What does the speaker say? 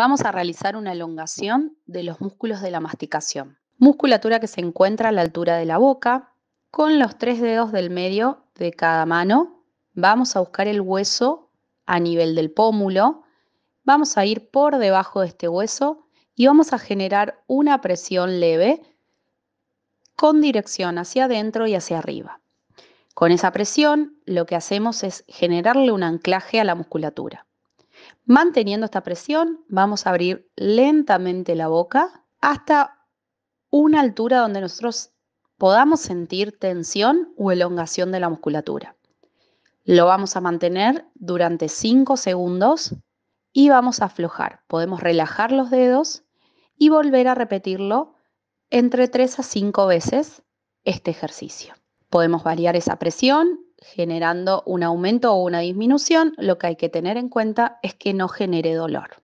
Vamos a realizar una elongación de los músculos de la masticación. Musculatura que se encuentra a la altura de la boca. Con los tres dedos del medio de cada mano vamos a buscar el hueso a nivel del pómulo. Vamos a ir por debajo de este hueso y vamos a generar una presión leve con dirección hacia adentro y hacia arriba. Con esa presión lo que hacemos es generarle un anclaje a la musculatura. Manteniendo esta presión, vamos a abrir lentamente la boca hasta una altura donde nosotros podamos sentir tensión o elongación de la musculatura. Lo vamos a mantener durante 5 segundos y vamos a aflojar. Podemos relajar los dedos y volver a repetirlo entre 3 a 5 veces este ejercicio. Podemos variar esa presión generando un aumento o una disminución, lo que hay que tener en cuenta es que no genere dolor.